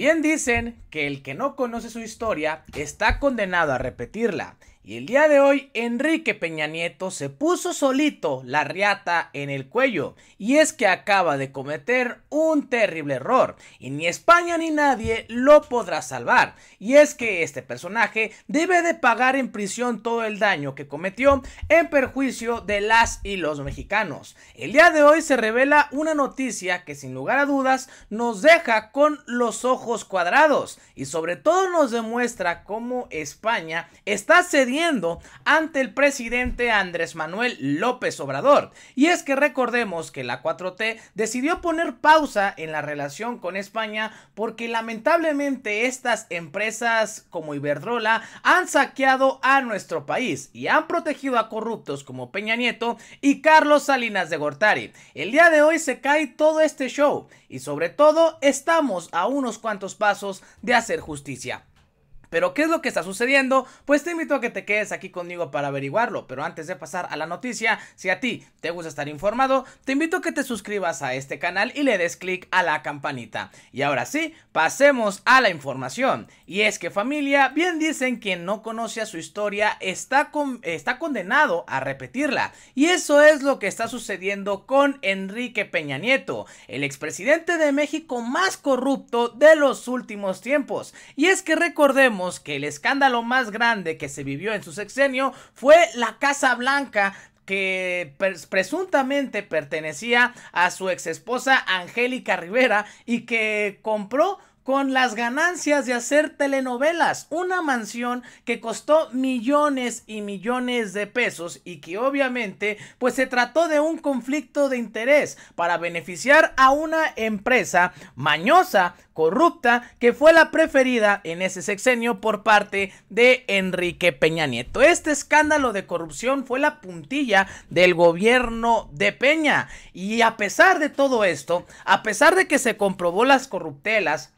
Bien dicen que el que no conoce su historia está condenado a repetirla. Y el día de hoy, Enrique Peña Nieto se puso solito la riata en el cuello. Y es que acaba de cometer un terrible error. Y ni España ni nadie lo podrá salvar. Y es que este personaje debe de pagar en prisión todo el daño que cometió en perjuicio de las y los mexicanos. El día de hoy se revela una noticia que sin lugar a dudas nos deja con los ojos cuadrados y sobre todo nos demuestra cómo España está cediendo ante el presidente Andrés Manuel López Obrador. Y es que recordemos que la 4T decidió poner pausa en la relación con España porque lamentablemente estas empresas como Iberdrola han saqueado a nuestro país y han protegido a corruptos como Peña Nieto y Carlos Salinas de Gortari. El día de hoy se cae todo este show y sobre todo estamos a unos cuantos pasos de hacer justicia. Pero ¿qué es lo que está sucediendo? Pues te invito a que te quedes aquí conmigo para averiguarlo. Pero antes de pasar a la noticia, si a ti te gusta estar informado, te invito a que te suscribas a este canal y le des clic a la campanita. Y ahora sí, pasemos a la información. Y es que familia, bien dicen quien no conoce a su historia está, está condenado a repetirla. Y eso es lo que está sucediendo con Enrique Peña Nieto, el expresidente de México más corrupto de los últimos tiempos. Y es que recordemos que el escándalo más grande que se vivió en su sexenio fue la Casa Blanca que presuntamente pertenecía a su ex esposa Angélica Rivera y que compró con las ganancias de hacer telenovelas, una mansión que costó millones y millones de pesos y que obviamente pues se trató de un conflicto de interés para beneficiar a una empresa mañosa, corrupta, que fue la preferida en ese sexenio por parte de Enrique Peña Nieto. Este escándalo de corrupción fue la puntilla del gobierno de Peña y a pesar de todo esto, a pesar de que se comprobó las corruptelas,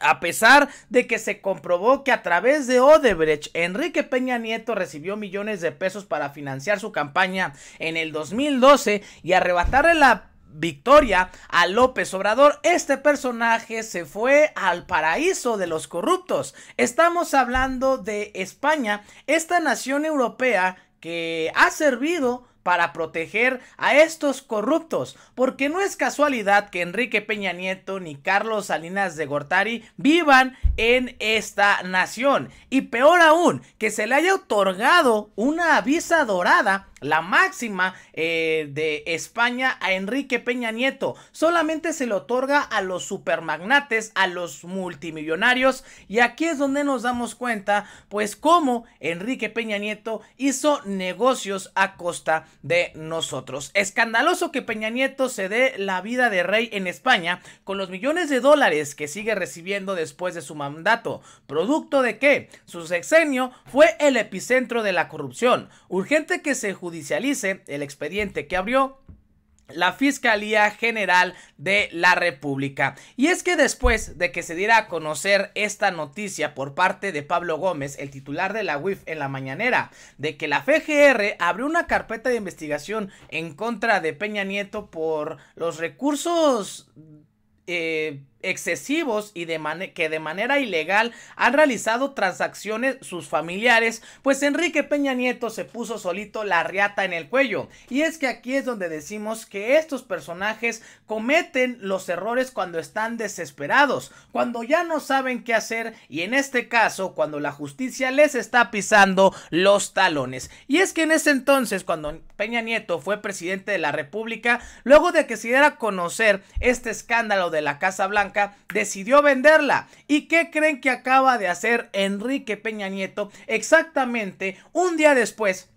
a pesar de que se comprobó que a través de Odebrecht, Enrique Peña Nieto recibió millones de pesos para financiar su campaña en el 2012 y arrebatarle la victoria a López Obrador, este personaje se fue al paraíso de los corruptos. Estamos hablando de España, esta nación europea que ha servido para proteger a estos corruptos, porque no es casualidad que Enrique Peña Nieto ni Carlos Salinas de Gortari vivan en esta nación. Y peor aún, que se le haya otorgado una visa dorada la máxima eh, de España a Enrique Peña Nieto. Solamente se le otorga a los supermagnates, a los multimillonarios. Y aquí es donde nos damos cuenta, pues, cómo Enrique Peña Nieto hizo negocios a costa de nosotros. Escandaloso que Peña Nieto se dé la vida de rey en España con los millones de dólares que sigue recibiendo después de su mandato, producto de que su sexenio fue el epicentro de la corrupción. Urgente que se judicialice el expediente que abrió la Fiscalía General de la República. Y es que después de que se diera a conocer esta noticia por parte de Pablo Gómez, el titular de la WIF en la mañanera, de que la FGR abrió una carpeta de investigación en contra de Peña Nieto por los recursos... Eh, excesivos y de que de manera ilegal han realizado transacciones sus familiares, pues Enrique Peña Nieto se puso solito la riata en el cuello. Y es que aquí es donde decimos que estos personajes cometen los errores cuando están desesperados, cuando ya no saben qué hacer y en este caso cuando la justicia les está pisando los talones. Y es que en ese entonces, cuando Peña Nieto fue presidente de la República, luego de que se diera a conocer este escándalo de la Casa Blanca, decidió venderla. ¿Y qué creen que acaba de hacer Enrique Peña Nieto exactamente un día después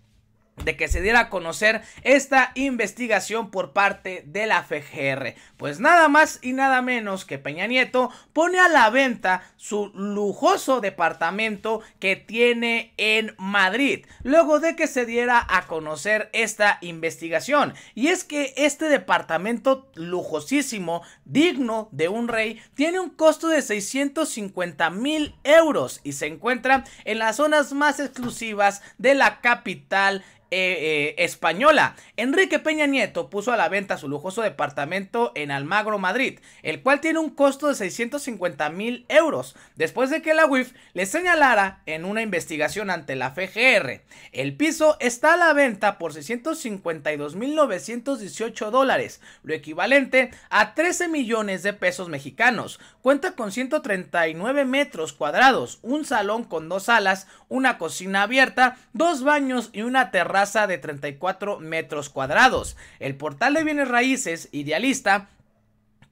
de que se diera a conocer esta investigación por parte de la FGR. Pues nada más y nada menos que Peña Nieto pone a la venta su lujoso departamento que tiene en Madrid, luego de que se diera a conocer esta investigación. Y es que este departamento lujosísimo, digno de un rey, tiene un costo de 650 mil euros y se encuentra en las zonas más exclusivas de la capital eh, eh, española. Enrique Peña Nieto puso a la venta su lujoso departamento en Almagro, Madrid, el cual tiene un costo de 650 mil euros, después de que la UIF le señalara en una investigación ante la FGR. El piso está a la venta por 652 mil 918 dólares, lo equivalente a 13 millones de pesos mexicanos. Cuenta con 139 metros cuadrados, un salón con dos salas, una cocina abierta, dos baños y una terraza de 34 metros cuadrados. El portal de bienes raíces idealista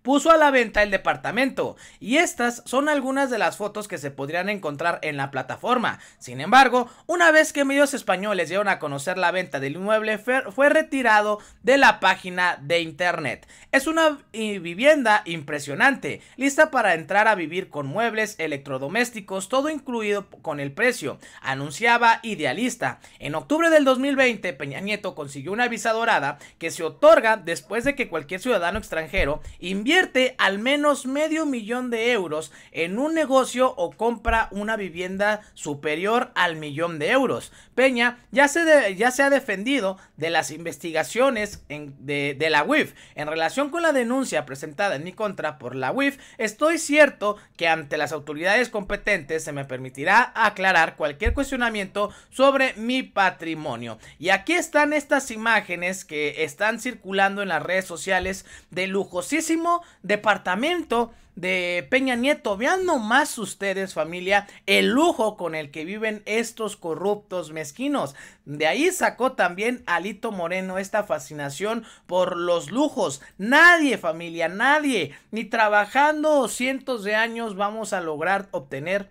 puso a la venta el departamento y estas son algunas de las fotos que se podrían encontrar en la plataforma. Sin embargo, una vez que medios españoles dieron a conocer la venta del inmueble fue retirado de la página de internet. Es una vivienda impresionante, lista para entrar a vivir con muebles, electrodomésticos, todo incluido con el precio, anunciaba Idealista. En octubre del 2020, Peña Nieto consiguió una visa dorada que se otorga después de que cualquier ciudadano extranjero invierta al menos medio millón de euros en un negocio o compra una vivienda superior al millón de euros. Peña ya se, ya se ha defendido de las investigaciones de, de la UIF. En relación con la denuncia presentada en mi contra por la UIF, estoy cierto que ante las autoridades competentes se me permitirá aclarar cualquier cuestionamiento sobre mi patrimonio. Y aquí están estas imágenes que están circulando en las redes sociales de lujosísimo departamento de Peña Nieto. Vean nomás ustedes, familia, el lujo con el que viven estos corruptos mezquinos. De ahí sacó también Alito Moreno esta fascinación por los lujos. Nadie, familia, nadie, ni trabajando cientos de años vamos a lograr obtener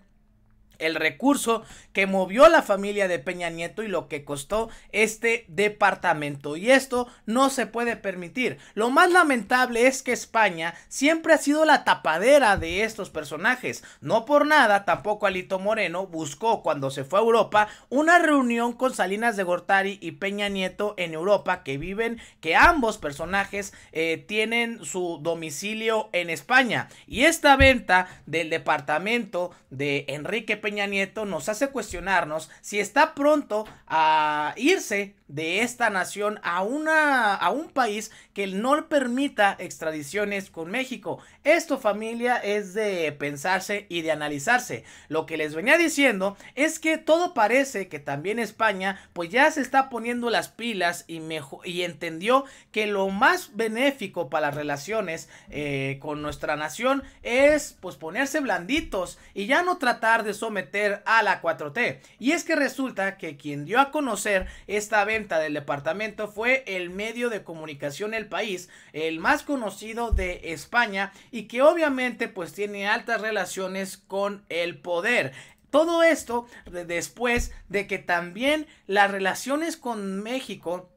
el recurso que movió la familia de Peña Nieto y lo que costó este departamento. Y esto no se puede permitir. Lo más lamentable es que España siempre ha sido la tapadera de estos personajes. No por nada, tampoco Alito Moreno buscó cuando se fue a Europa una reunión con Salinas de Gortari y Peña Nieto en Europa que viven, que ambos personajes eh, tienen su domicilio en España. Y esta venta del departamento de Enrique Peña Peña Nieto nos hace cuestionarnos si está pronto a irse de esta nación a, una, a un país que no permita extradiciones con México. Esto familia es de pensarse y de analizarse. Lo que les venía diciendo es que todo parece que también España pues ya se está poniendo las pilas y, y entendió que lo más benéfico para las relaciones eh, con nuestra nación es pues ponerse blanditos y ya no tratar de someter a la 4T. Y es que resulta que quien dio a conocer esta venta del departamento fue el medio de comunicación El País, el más conocido de España y que obviamente pues tiene altas relaciones con el poder. Todo esto después de que también las relaciones con México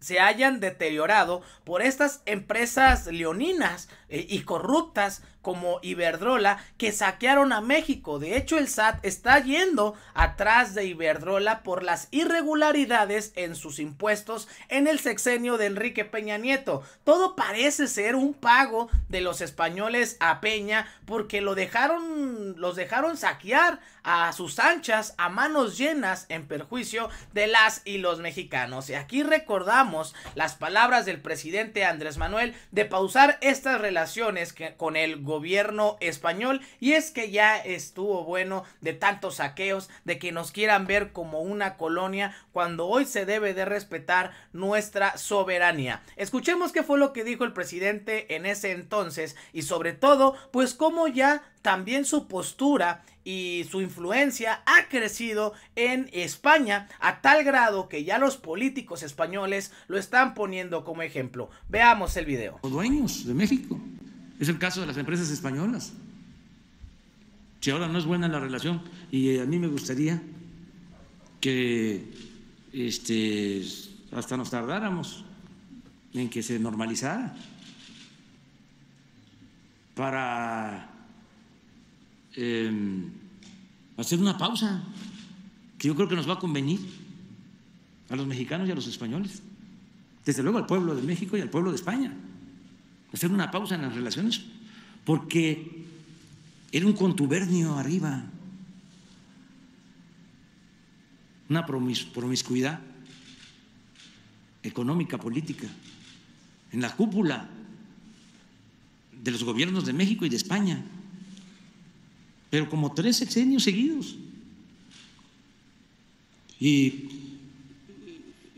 se hayan deteriorado por estas empresas leoninas eh, y corruptas como Iberdrola que saquearon a México. De hecho, el SAT está yendo atrás de Iberdrola por las irregularidades en sus impuestos en el sexenio de Enrique Peña Nieto. Todo parece ser un pago de los españoles a Peña porque lo dejaron los dejaron saquear a sus anchas a manos llenas en perjuicio de las y los mexicanos. Y aquí recordamos las palabras del presidente Andrés Manuel de pausar estas relaciones con el gobierno gobierno español y es que ya estuvo bueno de tantos saqueos, de que nos quieran ver como una colonia cuando hoy se debe de respetar nuestra soberanía. Escuchemos qué fue lo que dijo el presidente en ese entonces y sobre todo pues cómo ya también su postura y su influencia ha crecido en España a tal grado que ya los políticos españoles lo están poniendo como ejemplo. Veamos el video. Dueños de México es el caso de las empresas españolas. Si ahora no es buena la relación, y eh, a mí me gustaría que este, hasta nos tardáramos en que se normalizara para em, hacer una pausa que yo creo que nos va a convenir a los mexicanos y a los españoles, desde luego al pueblo de México y al pueblo de España hacer una pausa en las relaciones, porque era un contubernio arriba, una promiscuidad económica, política, en la cúpula de los gobiernos de México y de España, pero como tres sexenios seguidos. Y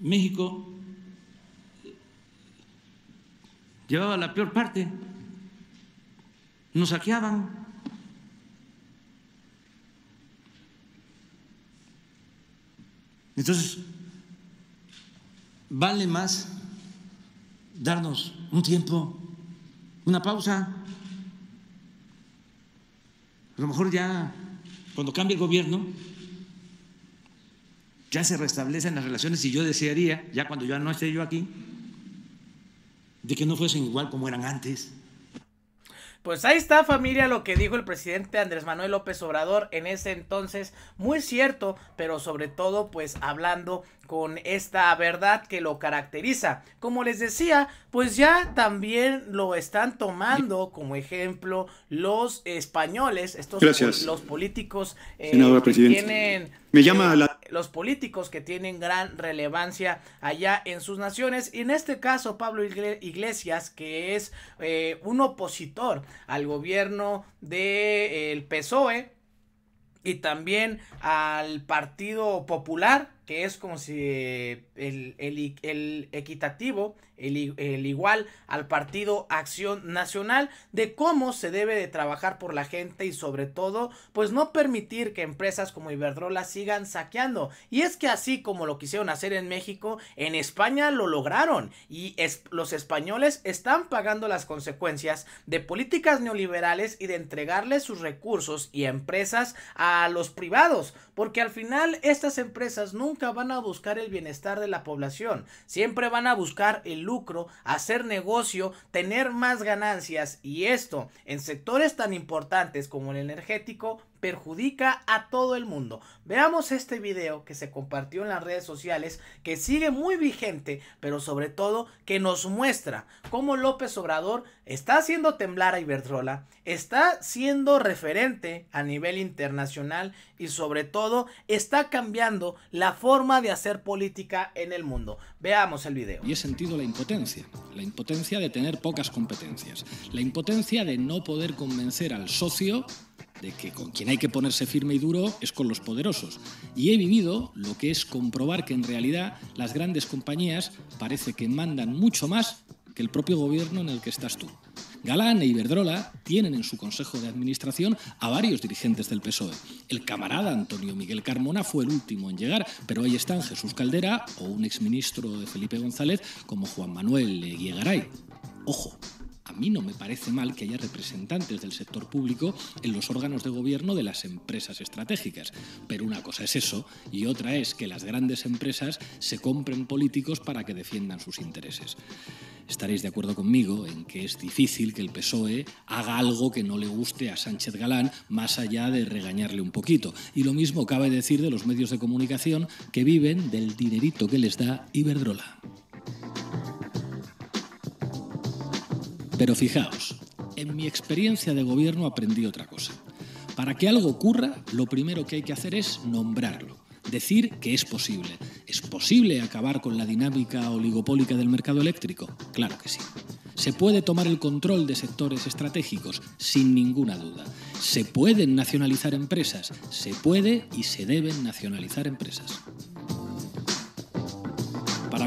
México llevaba la peor parte, nos saqueaban. Entonces, vale más darnos un tiempo, una pausa. A lo mejor ya, cuando cambie el gobierno, ya se restablecen las relaciones y yo desearía, ya cuando ya no esté yo aquí, de que no fuesen igual como eran antes. Pues ahí está familia lo que dijo el presidente Andrés Manuel López Obrador en ese entonces, muy cierto, pero sobre todo pues hablando con esta verdad que lo caracteriza. Como les decía, pues ya también lo están tomando como ejemplo los españoles, estos los políticos eh, que tienen... Me llama la los políticos que tienen gran relevancia allá en sus naciones. Y en este caso, Pablo Iglesias, que es eh, un opositor al gobierno del PSOE y también al Partido Popular que es como si eh, el, equitativo, el, igual al Partido Acción Nacional, de cómo se debe de trabajar por la gente y sobre todo, pues no permitir que empresas como Iberdrola sigan saqueando. Y es que así como lo quisieron hacer en México, en España lo lograron y los españoles están pagando las consecuencias de políticas neoliberales y de entregarle sus recursos y empresas a los privados, porque al final estas empresas nunca van a buscar el bienestar de la población, siempre van a buscar el lucro, hacer negocio, tener más ganancias y esto en sectores tan importantes como el energético perjudica a todo el mundo. Veamos este video que se compartió en las redes sociales, que sigue muy vigente, pero sobre todo que nos muestra cómo López Obrador está haciendo temblar a Iberdrola, está siendo referente a nivel internacional y sobre todo está cambiando la forma de hacer política en el mundo. Veamos el video. Y he sentido la impotencia, la impotencia de tener pocas competencias, la impotencia de no poder convencer al socio de que con quien hay que ponerse firme y duro es con los poderosos. Y he vivido lo que es comprobar que en realidad las grandes compañías parece que mandan mucho más que el propio gobierno en el que estás tú. Galán e Iberdrola tienen en su consejo de administración a varios dirigentes del PSOE. El camarada Antonio Miguel Carmona fue el último en llegar, pero ahí están Jesús Caldera o un exministro de Felipe González como Juan Manuel Guiegaray. Ojo, a mí no me parece mal que haya representantes del sector público en los órganos de gobierno de las empresas estratégicas, pero una cosa es eso y otra es que las grandes empresas se compren políticos para que defiendan sus intereses. Estaréis de acuerdo conmigo en que es difícil que el PSOE haga algo que no le guste a Sánchez Galán, más allá de regañarle un poquito. Y lo mismo cabe decir de los medios de comunicación que viven del dinerito que les da Iberdrola. Pero fijaos, en mi experiencia de gobierno aprendí otra cosa. Para que algo ocurra, lo primero que hay que hacer es nombrarlo, decir que es posible. ¿Es posible acabar con la dinámica oligopólica del mercado eléctrico? Claro que sí. Se puede tomar el control de sectores estratégicos, sin ninguna duda. Se pueden nacionalizar empresas, se puede y se deben nacionalizar empresas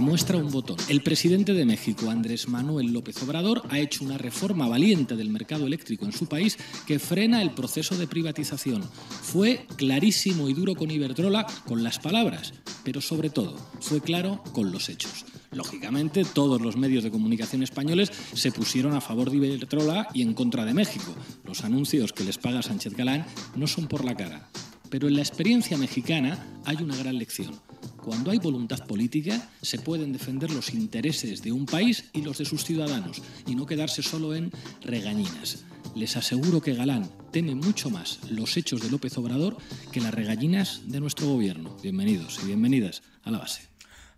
muestra un botón. El presidente de México, Andrés Manuel López Obrador, ha hecho una reforma valiente del mercado eléctrico en su país que frena el proceso de privatización. Fue clarísimo y duro con Iberdrola con las palabras, pero sobre todo fue claro con los hechos. Lógicamente, todos los medios de comunicación españoles se pusieron a favor de Iberdrola y en contra de México. Los anuncios que les paga Sánchez Galán no son por la cara, pero en la experiencia mexicana hay una gran lección. Cuando hay voluntad política, se pueden defender los intereses de un país y los de sus ciudadanos, y no quedarse solo en regañinas. Les aseguro que Galán teme mucho más los hechos de López Obrador que las regañinas de nuestro gobierno. Bienvenidos y bienvenidas a la base.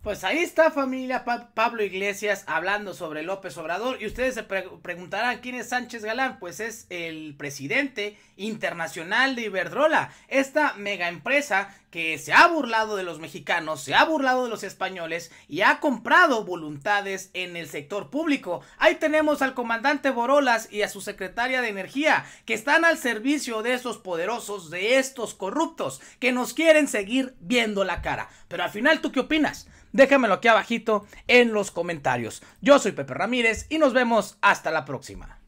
Pues ahí está familia Pablo Iglesias hablando sobre López Obrador y ustedes se preguntarán quién es Sánchez Galán, pues es el presidente internacional de Iberdrola, esta mega empresa que se ha burlado de los mexicanos, se ha burlado de los españoles y ha comprado voluntades en el sector público. Ahí tenemos al comandante Borolas y a su secretaria de Energía que están al servicio de esos poderosos, de estos corruptos que nos quieren seguir viendo la cara. Pero al final, ¿tú qué opinas? Déjamelo aquí abajito en los comentarios. Yo soy Pepe Ramírez y nos vemos hasta la próxima.